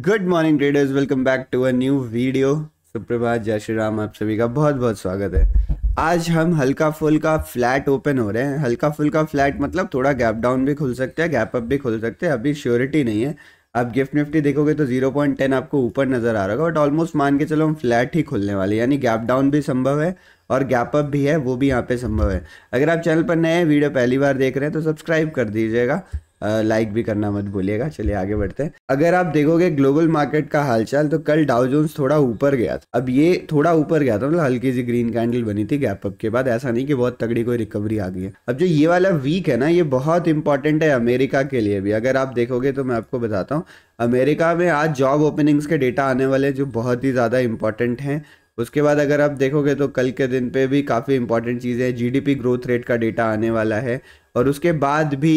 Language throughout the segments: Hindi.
good morning traders welcome back to a new video सुप्रभात जय श्री राम आप सभी का बहुत बहुत स्वागत है आज हम हल्का फुल्का फ्लैट ओपन हो रहे हैं हल्का फुल्का फ्लैट मतलब थोड़ा गैप डाउन भी खुल सकता है गैप अप भी खुल सकते हैं अभी श्योरिटी नहीं है आप गिफ्ट निफ्टी देखोगे तो जीरो पॉइंट टेन आपको ऊपर नज़र आ रहा होगा बट ऑलमोस्ट मान के चलो हम फ्लैट ही खुलने वाले यानी गैप डाउन भी संभव है और गैप अप भी है वो भी यहाँ पे संभव है अगर आप चैनल पर नए हैं वीडियो पहली बार देख रहे हैं तो सब्सक्राइब कर दीजिएगा लाइक भी करना मत भूलिएगा चलिए आगे बढ़ते हैं अगर आप देखोगे ग्लोबल मार्केट का हालचाल तो कल डाउ जोन्स थोड़ा ऊपर गया था अब ये थोड़ा ऊपर गया था मतलब हल्की सी ग्रीन कैंडल बनी थी गैप अप के बाद ऐसा नहीं कि बहुत तगड़ी कोई रिकवरी आ गई है अब जो ये वाला वीक है ना ये बहुत इंपॉर्टेंट है अमेरिका के लिए भी अगर आप देखोगे तो मैं आपको बताता हूँ अमेरिका में आज जॉब ओपनिंग्स के डेटा आने वाले जो बहुत ही ज़्यादा इंपॉर्टेंट हैं उसके बाद अगर आप देखोगे तो कल के दिन पे भी काफ़ी इंपॉर्टेंट चीज़ें हैं जीडीपी ग्रोथ रेट का डेटा आने वाला है और उसके बाद भी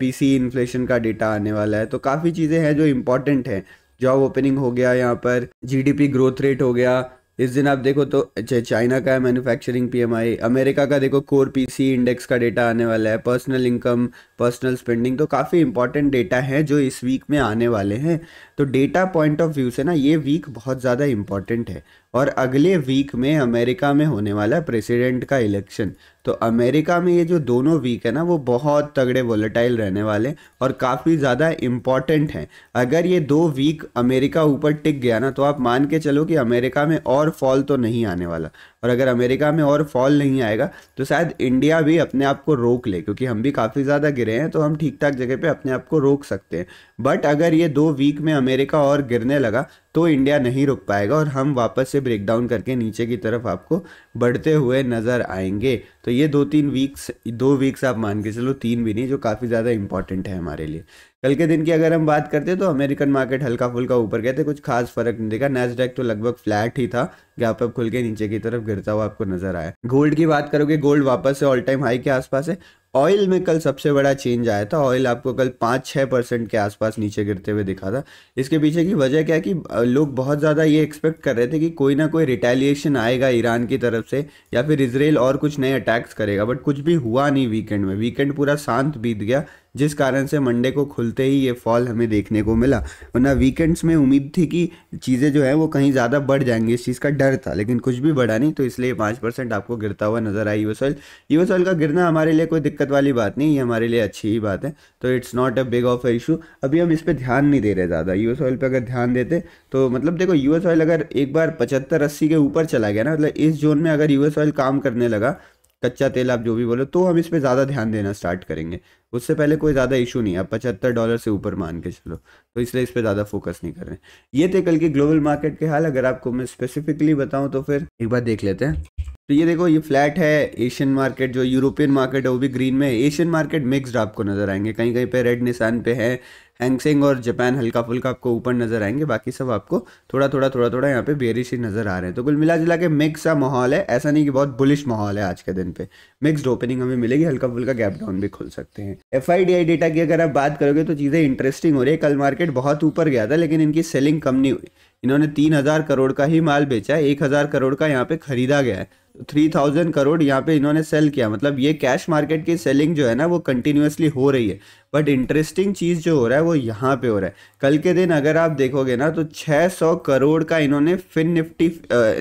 पीसी इन्फ्लेशन का डेटा आने वाला है तो काफ़ी चीज़ें हैं जो इम्पोर्टेंट हैं जॉब ओपनिंग हो गया यहाँ पर जीडीपी ग्रोथ रेट हो गया इस दिन आप देखो तो चाइना का है मैन्युफैक्चरिंग पीएमआई अमेरिका का देखो कोर पीसी इंडेक्स का डेटा आने वाला है पर्सनल इनकम पर्सनल स्पेंडिंग तो काफ़ी इंपॉर्टेंट डेटा है जो इस वीक में आने वाले हैं तो डेटा पॉइंट ऑफ व्यू से ना ये वीक बहुत ज़्यादा इंपॉर्टेंट है और अगले वीक में अमेरिका में होने वाला प्रेसिडेंट का इलेक्शन तो अमेरिका में ये जो दोनों वीक है ना वो बहुत तगड़े वोलेटाइल रहने वाले और काफ़ी ज़्यादा इम्पॉर्टेंट हैं अगर ये दो वीक अमेरिका ऊपर टिक गया ना तो आप मान के चलो कि अमेरिका में और फॉल तो नहीं आने वाला और अगर अमेरिका में और फॉल नहीं आएगा तो शायद इंडिया भी अपने आप को रोक ले क्योंकि हम भी काफ़ी ज़्यादा गिरे हैं तो हम ठीक ठाक जगह पर अपने आप को रोक सकते हैं बट अगर ये दो वीक में अमेरिका और गिरने लगा तो इंडिया नहीं रुक पाएगा और हम वापस से ब्रेक डाउन करके नीचे की तरफ आपको बढ़ते हुए नज़र आएंगे तो ये दो तीन वीक्स दो वीक्स आप मान के चलो तीन भी नहीं जो काफ़ी ज़्यादा इंपॉर्टेंट है हमारे लिए कल के दिन की अगर हम बात करते हैं तो अमेरिकन मार्केट हल्का फुल्का ऊपर गए थे कुछ खास फर्क नहीं देखा नैसडेक तो लगभग फ्लैट ही था गैप अप खुल के नीचे की तरफ गिरता हुआ आपको नजर आया गोल्ड की बात करोगे गोल्ड वापस से ऑल टाइम हाई के आसपास है ऑयल में कल सबसे बड़ा चेंज आया था ऑयल आपको कल पाँच छः परसेंट के आसपास नीचे गिरते हुए दिखा था इसके पीछे की वजह क्या है कि लोग बहुत ज़्यादा ये एक्सपेक्ट कर रहे थे कि कोई ना कोई रिटेलिएशन आएगा ईरान की तरफ से या फिर इसराइल और कुछ नए अटैक्स करेगा बट कुछ भी हुआ नहीं वीकेंड में वीकेंड पूरा शांत बीत गया जिस कारण से मंडे को खुलते ही ये फॉल हमें देखने को मिला वरना वीकेंड्स में उम्मीद थी कि चीज़ें जो है वो कहीं ज़्यादा बढ़ जाएंगी इस चीज़ का डर था लेकिन कुछ भी बढ़ा नहीं तो इसलिए पाँच परसेंट आपको गिरता हुआ नजर आई यूएस ऑयल यूएस ऑयल का गिरना हमारे लिए कोई दिक्कत वाली बात नहीं ये हमारे लिए अच्छी ही बात है तो it's not a big of a issue अभी हम इस पर ध्यान नहीं दे रहे ज़्यादा यूएस ऑयल पर अगर ध्यान देते तो मतलब देखो यूएस ऑयल अगर एक बार पचहत्तर अस्सी के ऊपर चला गया ना मतलब इस जोन में अगर यूएस ऑयल काम करने लगा कच्चा तेल आप जो भी बोलो तो हम इस पर ज़्यादा ध्यान देना स्टार्ट करेंगे उससे पहले कोई ज़्यादा इशू नहीं है आप पचहत्तर डॉलर से ऊपर मान के चलो तो इसलिए इस पर ज़्यादा फोकस नहीं कर रहे ये थे कल की ग्लोबल मार्केट के हाल अगर आपको मैं स्पेसिफिकली बताऊँ तो फिर एक बार देख लेते हैं तो ये देखो ये फ्लैट है एशियन मार्केट जो यूरोपियन मार्केट है वो भी ग्रीन में एशियन मार्केट मिक्सड आपको नज़र आएंगे कहीं कहीं पे रेड निशान पे है हैंगसेंग और जापान हल्का फुल्का आपको ऊपर नज़र आएंगे बाकी सब आपको थोड़ा थोड़ा थोड़ा थोड़ा यहाँ पे बेरिश ही नज़र आ रहे हैं तो कुल मिला जुला के मिक्स सा माहौल है ऐसा नहीं कि बहुत बुलिश माहौल है आज के दिन पे मिक्सड ओपनिंग हमें मिलेगी हल्का फुल्का गैप डाउन भी खुल सकते हैं एफ डेटा की अगर आप बात करोगे तो चीज़ें इंटरेस्टिंग हो रही है कल मार्केट बहुत ऊपर गया था लेकिन इनकी सेलिंग कम नहीं हुई इन्होंने तीन हज़ार करोड़ का ही माल बेचा है एक हज़ार करोड़ का यहाँ पे खरीदा गया है थ्री थाउजेंड करोड़ यहाँ पे इन्होंने सेल किया मतलब ये कैश मार्केट की सेलिंग जो है ना वो कंटिन्यूसली हो रही है बट इंटरेस्टिंग चीज़ जो हो रहा है वो यहाँ पे हो रहा है कल के दिन अगर आप देखोगे ना तो 600 करोड़ का इन्होंने फिन निफ्टी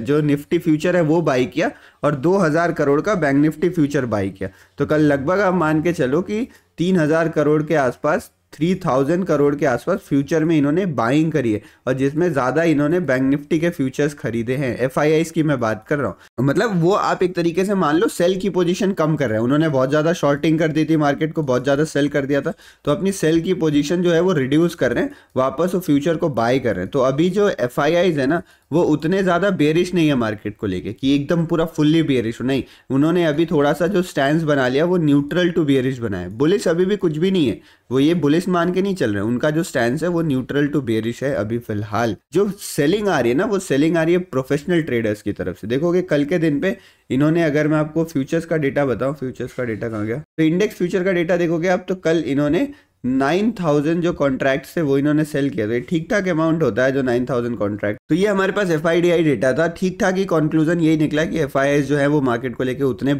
जो निफ्टी फ्यूचर है वो बाई किया और 2000 करोड़ का बैंक निफ्टी फ्यूचर बाई किया तो कल लगभग आप मान के चलो कि तीन हज़ार करोड़ के आसपास थ्री थाउजेंड करोड़ के आसपास फ्यूचर में इन्होंने बाइंग करी है और जिसमें ज़्यादा इन्होंने बैंक निफ्टी के फ्यूचर्स खरीदे हैं एफ की मैं बात कर रहा हूँ मतलब वो आप एक तरीके से मान लो सेल की पोजीशन कम कर रहे हैं उन्होंने बहुत ज़्यादा शॉर्टिंग कर दी थी मार्केट को बहुत ज़्यादा सेल कर दिया था तो अपनी सेल की पोजीशन जो है वो रिड्यूस कर रहे हैं वापस वो फ्यूचर को बाय कर रहे हैं तो अभी जो एफ है ना वो उतने ज़्यादा बेरिश नहीं है मार्केट को लेके कि एकदम पूरा फुल्ली बेरिश नहीं उन्होंने अभी थोड़ा सा जो स्टैंड बना लिया वो न्यूट्रल टू बेरिश बनाए बुलिस अभी भी कुछ भी नहीं है वो ये बुलिस मान के नहीं चल रहे उनका जो स्टैंड है वो न्यूट्रल टू बेरिश है अभी फिलहाल जो सेलिंग आ रही है ना वो सेलिंग आ रही है प्रोफेशनल ट्रेडर्स की तरफ से देखोगे कल के के दिन पे इन्होंने अगर मैं आपको फ्यूचर्स का डेटा बताऊं फ्यूचर्स का डेटा कहाँ गया तो इंडेक्स फ्यूचर का डेटा देखोगे आप तो कल इन्होंने 9000 जो कॉन्ट्रैक्ट है वो इन्होंने सेल किया तो ये ठीक ठाक अमाउंट होता है जो 9000 कॉन्ट्रैक्ट तो ये हमारे पास एफ डेटा था ठीक ठाक ही कंक्लूजन यही निकला कि एफ जो है वो मार्केट को लेकर उतने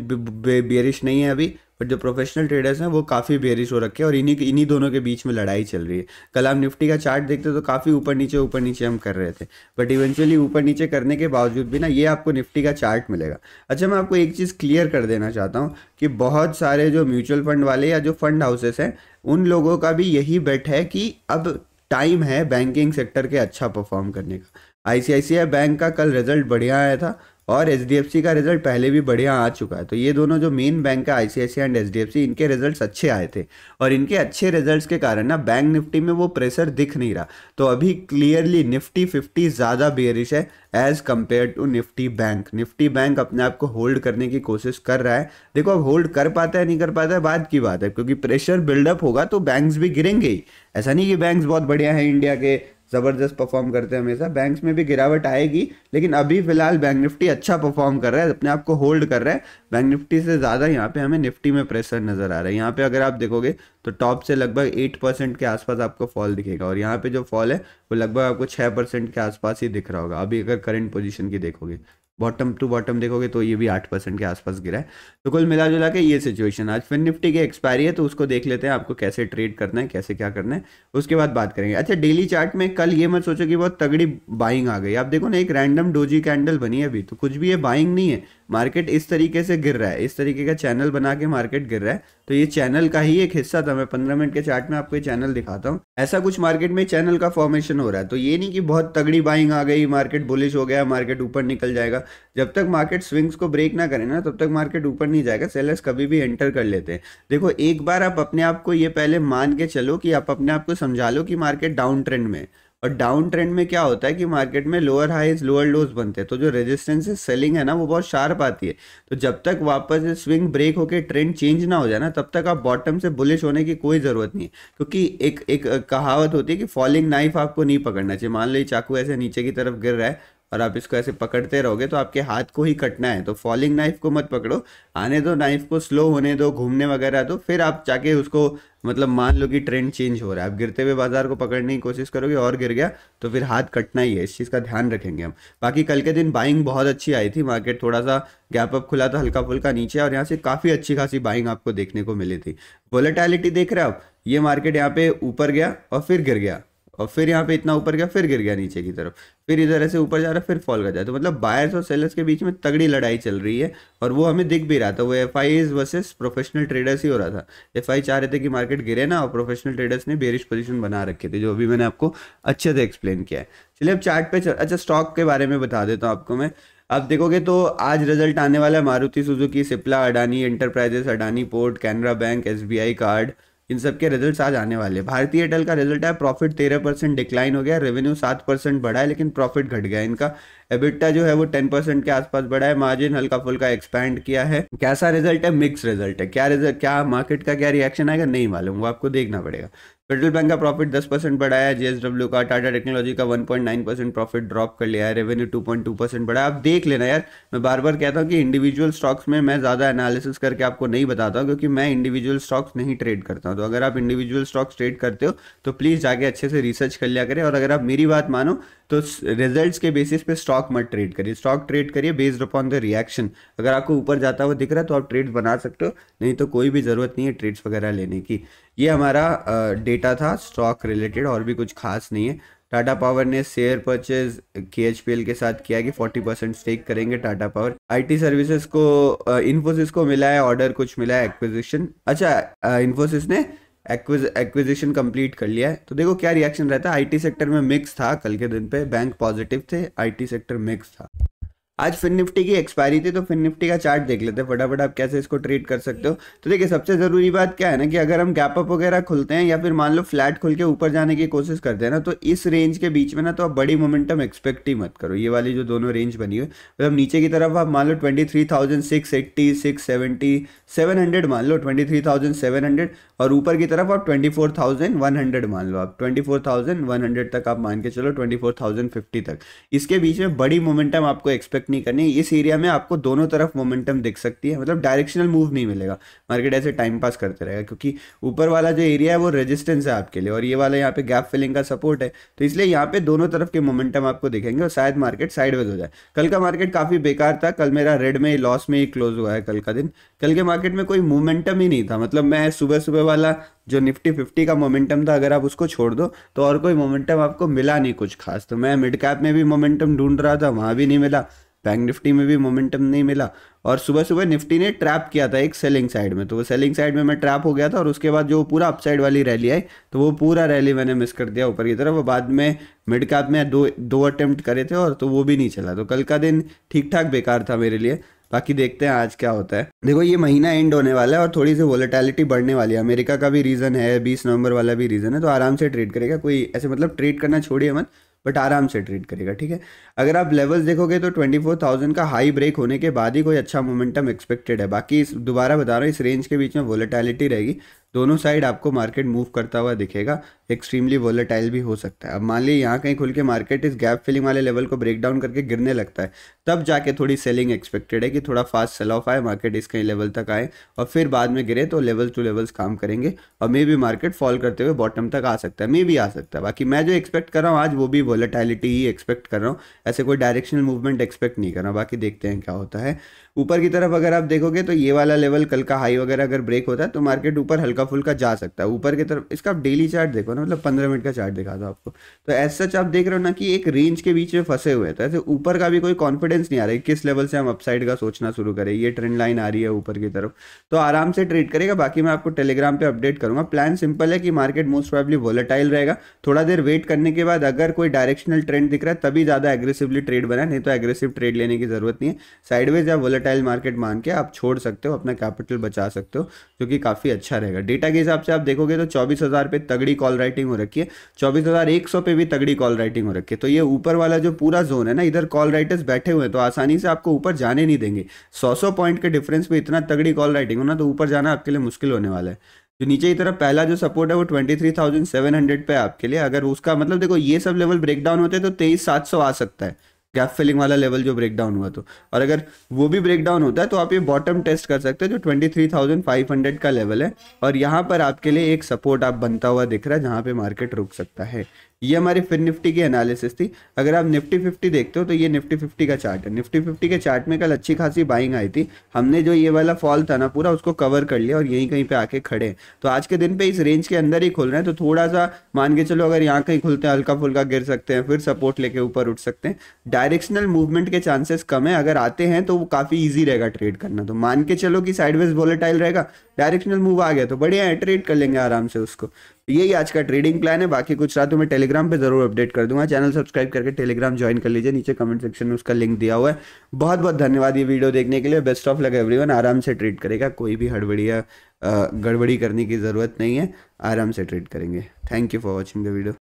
बेरिश नहीं है अभी बट जो प्रोफेशनल ट्रेडर्स हैं वो काफ़ी बेरिश हो रखे हैं और इन्हीं इन्हीं दोनों के बीच में लड़ाई चल रही है कल हम निफ्टी का चार्ट देखते तो काफ़ी ऊपर नीचे ऊपर नीचे हम कर रहे थे बट इवेंचुअली ऊपर नीचे करने के बावजूद भी ना ये आपको निफ्टी का चार्ट मिलेगा अच्छा मैं आपको एक चीज़ क्लियर कर देना चाहता हूँ कि बहुत सारे जो म्यूचुअल फंड वाले या जो फंड हाउसेस हैं उन लोगों का भी यही बेट है कि अब टाइम है बैंकिंग सेक्टर के अच्छा परफॉर्म करने का आई बैंक का कल रिजल्ट बढ़िया आया था और एच का रिजल्ट पहले भी बढ़िया आ चुका है तो ये दोनों जो मेन बैंक है आई एंड एच इनके रिजल्ट्स अच्छे आए थे और इनके अच्छे रिजल्ट्स के कारण ना बैंक निफ्टी में वो प्रेशर दिख नहीं रहा तो अभी क्लियरली निफ्टी फिफ्टी ज़्यादा बेरिश है as compared to Nifty bank Nifty bank अपने आप को होल्ड करने की कोशिश कर रहा है देखो अब होल्ड कर पाता है नहीं कर पाता है बाद की बात है क्योंकि प्रेशर बिल्डअप होगा तो बैंक्स भी गिरेंगे ही ऐसा नहीं कि बैंक्स बहुत बढ़िया हैं इंडिया के ज़बरदस्त परफॉर्म करते हैं हमेशा बैंक्स में भी गिरावट आएगी लेकिन अभी फिलहाल बैंक निफ्टी अच्छा परफॉर्म कर रहा है अपने आप को होल्ड कर रहा है बैंक निफ्टी से ज़्यादा यहाँ पे हमें निफ्टी में प्रेशर नज़र आ रहा है यहाँ पे अगर आप देखोगे तो टॉप से लगभग एट परसेंट के आसपास आपको फॉल दिखेगा और यहाँ पे जो फॉल है वो लगभग आपको छः परसेंट के आसपास ही दिख रहा होगा अभी अगर करंट पोजिशन की देखोगे बॉटम टू बॉटम देखोगे तो ये भी आठ परसेंट के आसपास गिरा है तो कुल मिला जुला के ये सिचुएशन आज फिर निफ्टी की एक्सपायरी है तो उसको देख लेते हैं आपको कैसे ट्रेड करना है कैसे क्या करना है उसके बाद बात करेंगे अच्छा डेली चार्ट में कल ये मत सोचो कि बहुत तगड़ी बाइंग आ गई आप देखो ना एक रैंडम डोजी कैंडल बनी है अभी तो कुछ भी ये बाइंग नहीं है मार्केट इस तरीके से गिर रहा है इस तरीके का चैनल बना के मार्केट गिर रहा है तो ये चैनल का ही एक हिस्सा था मैं पंद्रह मिनट के चार्ट में आपको ये चैनल दिखाता हूँ ऐसा कुछ मार्केट में चैनल का फॉर्मेशन हो रहा है तो ये नहीं कि बहुत तगड़ी बाइंग आ गई मार्केट बुलिश हो गया मार्केट ऊपर निकल जाएगा जब तक मार्केट स्विंग्स को ब्रेक ना करे ना तब तक मार्केट ऊपर नहीं जाएगा सेलर्स कभी भी एंटर कर लेते हैं देखो एक बार आप अपने आप को ये पहले मान के चलो कि आप अपने आप को समझा लो कि मार्केट डाउन ट्रेंड में और डाउन ट्रेंड में क्या होता है कि मार्केट में लोअर हाइज लोअर लोज बनते हैं तो जो रेजिस्टेंस सेलिंग है ना वो बहुत शार्प आती है तो जब तक वापस स्विंग ब्रेक होकर ट्रेंड चेंज ना हो जाए ना तब तक आप बॉटम से बुलिश होने की कोई ज़रूरत नहीं है क्योंकि एक एक कहावत होती है कि फॉलिंग नाइफ आपको नहीं पकड़ना चाहिए मान लो चाकू ऐसे नीचे की तरफ गिर रहा है और आप इसको ऐसे पकड़ते रहोगे तो आपके हाथ को ही कटना है तो फॉलिंग नाइफ को मत पकड़ो आने दो नाइफ को स्लो होने दो घूमने वगैरह दो फिर आप जाके उसको मतलब मान लो कि ट्रेंड चेंज हो रहा है आप गिरते हुए बाजार को पकड़ने की कोशिश करोगे और गिर गया तो फिर हाथ कटना ही है इस चीज़ का ध्यान रखेंगे हम बाकी कल के दिन बाइंग बहुत अच्छी आई थी मार्केट थोड़ा सा गैप अप खुला था हल्का फुल्का नीचे और यहाँ से काफ़ी अच्छी खासी बाइंग आपको देखने को मिली थी वोलेटैलिटी देख रहे हो आप ये मार्केट यहाँ पे ऊपर गया और फिर गिर गया और फिर यहाँ पे इतना ऊपर गया फिर गिर गया नीचे की तरफ फिर इधर ऐसे ऊपर जा रहा फिर फॉल कर जाए तो मतलब बायर्स और सेलर्स के बीच में तगड़ी लड़ाई चल रही है और वो हमें दिख भी रहा था वो F I versus professional traders ही हो रहा था एफ आई चाह रहे थे कि मार्केट गिरे ना और प्रोफेशनल ट्रेडर्स ने बेरिश पोजिशन बना रखे थे जो अभी मैंने आपको अच्छे से एक्सप्लेन किया है चलिए अब चार्ट पे चल अच्छा स्टॉक के बारे में बता देता हूँ आपको मैं आप देखोगे तो आज रिजल्ट आने वाला है Maruti Suzuki Cipla Adani enterprises Adani port Canara bank S card इन सब के रिजल्ट आज आने वाले भारतीय एयरटेल का रिजल्ट है प्रॉफिट तेरह परसेंट डिक्लाइन हो गया रेवेन्यू सात परसेंट बढ़ा है लेकिन प्रॉफिट घट गया इनका एबिट्टा जो है वो टेन परसेंट के आसपास बढ़ा है मार्जिन हल्का फुल्का एक्सपैंड किया है कैसा रिजल्ट है मिक्स रिजल्ट है क्या रिजल्ट क्या मार्केट का क्या रिएक्शन आएगा नहीं मालूम वो आपको देखना पड़ेगा फेडरल बैंक का प्रॉफिट 10 परसेंट बढ़ाया है जीएसडब्ल्यू का टाटा टेक्नोलॉजी का 1.9 परसेंट प्रॉफिट ड्रॉप कर लिया है रेवेन्यू 2.2 परसेंट बढ़ाया आप देख लेना यार मैं बार बार कहता हूँ कि इंडिविजुअल स्टॉक्स में मैं ज़्यादा एनालिसिस करके आपको नहीं बताता हूँ क्योंकि मैं इंडिविजुअल स्टॉक्स नहीं ट्रेड करता हूँ तो अगर आप इंडिविजुअल स्टॉक्स ट्रेड करते हो तो प्लीज़ जाके अच्छे से रिसर्च कर लिया करें और अगर आप मेरी बात मानो तो रिजल्ट के बेसिस पे स्टॉक स्टॉक मत ट्रेड करिए स्टॉक ट्रेड करिए बेस्ड अपॉन द रिएक्शन अगर आपको ऊपर जाता हुआ दिख रहा है तो आप ट्रेड्स बना सकते हो नहीं तो कोई भी ज़रूरत नहीं है ट्रेड्स वगैरह लेने की ये हमारा डेटा था स्टॉक रिलेटेड और भी कुछ खास नहीं है टाटा पावर ने शेयर परचेज के के साथ किया कि 40 परसेंट स्टेक करेंगे टाटा पावर आईटी सर्विसेज को इन्फोसिस को मिला है ऑर्डर कुछ मिला है एक्विजिशन अच्छा इन्फोसिस ने एक्विजिशन कंप्लीट कर लिया है तो देखो क्या रिएक्शन रहता है आईटी सेक्टर में मिक्स था कल के दिन पे बैंक पॉजिटिव थे आईटी सेक्टर मिक्स था आज फिन निफ्टी की एक्सपायरी थी तो फिन निफ्टी का चार्ट देख लेते हैं फटाफट आप कैसे इसको ट्रेड कर सकते हो तो देखिए सबसे ज़रूरी बात क्या है ना कि अगर हम गैप अप वगैरह खुलते हैं या फिर मान लो फ्लैट खुल के ऊपर जाने की कोशिश करते हैं ना तो इस रेंज के बीच में ना तो आप बड़ी मोमेंटम एक्सपेक्ट ही मत करो ये वाली जो दोनों रेंज बनी हुई मतलब तो नीचे की तरफ आप मान लो twenty three thousand six eighty six seventy seven hundred मान लो twenty three thousand seven hundred और ऊपर की तरफ आप twenty four thousand one hundred मान लो आप twenty four thousand one hundred तक आप मान के चलो ट्वेंटी फोर थाउजेंड फिफ्टी तक इसके बीच में बड़ी मोमेंटम आपको एक्सपेक्ट एक्सपेक्ट नहीं करनी इस एरिया में आपको दोनों तरफ मोमेंटम दिख सकती है मतलब डायरेक्शनल मूव नहीं मिलेगा मार्केट ऐसे टाइम पास करते रहेगा क्योंकि ऊपर वाला जो एरिया है वो रेजिस्टेंस है आपके लिए और ये वाला यहाँ पे गैप फिलिंग का सपोर्ट है तो इसलिए यहाँ पे दोनों तरफ के मोमेंटम आपको दिखेंगे और शायद मार्केट साइडवेज हो जाए कल का मार्केट काफ़ी बेकार था कल मेरा रेड में लॉस में ही क्लोज हुआ है कल का दिन कल के मार्केट में कोई मोमेंटम ही नहीं था मतलब मैं सुबह सुबह वाला जो निफ्टी फिफ्टी का मोमेंटम था अगर आप उसको छोड़ दो तो और कोई मोमेंटम आपको मिला नहीं कुछ खास तो मैं मिड कैप में भी मोमेंटम ढूंढ रहा था वहां भी नहीं मिला बैंक निफ्टी में भी मोमेंटम नहीं मिला और सुबह सुबह निफ्टी ने ट्रैप किया था एक सेलिंग साइड में तो वो सेलिंग साइड में मैं ट्रैप हो गया था और उसके बाद जो पूरा अपसाइड वाली रैली आई तो वो पूरा रैली मैंने मिस कर दिया ऊपर की तरफ और बाद में मिड कैप में दो दो अटेम्प्ट करे थे और तो वो भी नहीं चला तो कल का दिन ठीक ठाक बेकार था मेरे लिए बाकी देखते हैं आज क्या होता है देखो ये महीना एंड होने वाला है और थोड़ी सी वोलेटैलिटी बढ़ने वाली है अमेरिका का भी रीज़न है बीस नवंबर वाला भी रीज़न है तो आराम से ट्रेड करेगा कोई ऐसे मतलब ट्रेड करना छोड़िए मत बट आराम से ट्रेड करेगा ठीक है अगर आप लेवल्स देखोगे तो 24,000 का हाई ब्रेक होने के बाद ही कोई अच्छा मोमेंटम एक्सपेक्टेड है बाकी इस दोबारा बता रहा हूँ इस रेंज के बीच में वोलेटैलिटी रहेगी दोनों साइड आपको मार्केट मूव करता हुआ दिखेगा एक्सट्रीमली वोलेटाइल भी हो सकता है अब मान लीजिए यहाँ कहीं खुल के मार्केट इस गैप फिलिंग वाले लेवल को ब्रेक डाउन करके गिरने लगता है तब जाके थोड़ी सेलिंग एक्सपेक्टेड है कि थोड़ा फास्ट सेल ऑफ आए मार्केट इस कहीं लेवल तक आए और फिर बाद में गिरे तो लेवल टू लेवल्स काम करेंगे और मे भी मार्केट फॉल करते हुए बॉटम तक आ सकता है मे भी आ सकता है बाकी मैं जो एक्सपेक्ट कर रहा हूँ आज वो भी वोलेटाइलिटी ही एक्सपेक्ट कर रहा हूँ ऐसे कोई डायरेक्शनल मूवमेंट एक्सपेक्ट नहीं कर रहा बाकी देखते हैं क्या होता है ऊपर की तरफ अगर आप देखोगे तो ये वाला लेवल कल का हाई वगैरह अगर ब्रेक होता है तो मार्केट ऊपर हल्का हल्का फुल्का जा सकता है ऊपर की तरफ इसका आप डेली चार्ट देखो ना मतलब पंद्रह मिनट का चार्ट दिखा था आपको तो एज सच आप देख रहे हो ना कि एक रेंज के बीच में फंसे हुए तो ऐसे ऊपर का भी कोई कॉन्फिडेंस नहीं आ रहा है किस लेवल से हम अपसाइड का सोचना शुरू करें ये ट्रेंड लाइन आ रही है ऊपर की तरफ तो आराम से ट्रेड करेगा बाकी मैं आपको टेलीग्राम पर अपडेट करूंगा प्लान सिंपल है कि मार्केट मोस्ट प्रॉबली वोलेटाइल रहेगा थोड़ा देर वेट करने के बाद अगर कोई डायरेक्शनल ट्रेंड दिख रहा है तभी ज़्यादा एग्रेसिवली ट्रेड बना नहीं तो एग्रेसिव ट्रेड लेने की ज़रूरत नहीं है साइडवेज या वोलेटाइल मार्केट मान के आप छोड़ सकते हो अपना कैपिटल बचा सकते हो जो कि काफ़ी अच्छा रहेगा डेटा के हिसाब से आप देखोगे तो चौबीस हज़ार पे तगड़ी कॉल राइटिंग हो रखी है चौबीस हज़ार एक सौ पे भी तगड़ी कॉल राइटिंग हो रखी है तो ये ऊपर वाला जो पूरा जोन है ना इधर कॉल राइटर्स बैठे हुए हैं तो आसानी से आपको ऊपर जाने नहीं देंगे सौ सौ पॉइंट के डिफरेंस पर इतना तगड़ी कॉल राइटिंग हो ना तो ऊपर जाना आपके लिए मुश्किल होने वाला है जो नीचे की तरफ पहला जो सपोर्ट है वो twenty three thousand seven hundred पे आपके लिए अगर उसका मतलब देखो ये सब लेवल ब्रेकडाउन होते हैं तो तेईस सात सौ आ सकता है गैप फिलिंग वाला लेवल जो ब्रेक डाउन हुआ तो और अगर वो भी ब्रेक डाउन होता है तो आप ये बॉटम टेस्ट कर सकते हैं जो 23,500 का लेवल है और यहाँ पर आपके लिए एक सपोर्ट आप बनता हुआ दिख रहा है जहाँ पे मार्केट रुक सकता है ये हमारी फिर निफ्टी की एनालिसिस थी अगर आप निफ्टी फिफ्टी देखते हो तो ये निफ्टी फिफ्टी का चार्ट है निफ्टी फिफ्टी के चार्ट में कल अच्छी खासी बाइंग आई थी हमने जो ये वाला फॉल था ना पूरा उसको कवर कर लिया और यहीं कहीं पे आके खड़े तो आज के दिन पे इस रेंज के अंदर ही खुल रहे हैं तो थोड़ा सा मान के चलो अगर यहाँ कहीं खुलते हैं हल्का फुल्का गिर सकते हैं फिर सपोर्ट लेके ऊपर उठ सकते हैं डायरेक्शनल मूवमेंट के चांसेस कम है अगर आते हैं तो वो काफ़ी ईजी रहेगा ट्रेड करना तो मान के चलो कि साइडवेज वोलेटाइल रहेगा डायरेक्शनल मूव आ गया तो बढ़िया है ट्रेड कर लेंगे आराम से उसको तो यही आज का ट्रेडिंग प्लान है बाकी कुछ रातों में टेलीग्राम पे जरूर अपडेट कर दूंगा चैनल सब्सक्राइब करके टेलीग्राम ज्वाइन कर लीजिए नीचे कमेंट सेक्शन में उसका लिंक दिया हुआ है बहुत बहुत धन्यवाद ये वीडियो देखने के लिए बेस्ट ऑफ लक एवरीवन आराम से ट्रेड करेगा कोई भी हड़बड़ी या गड़बड़ी करने की ज़रूरत नहीं है आराम से ट्रेड करेंगे thank you for watching the video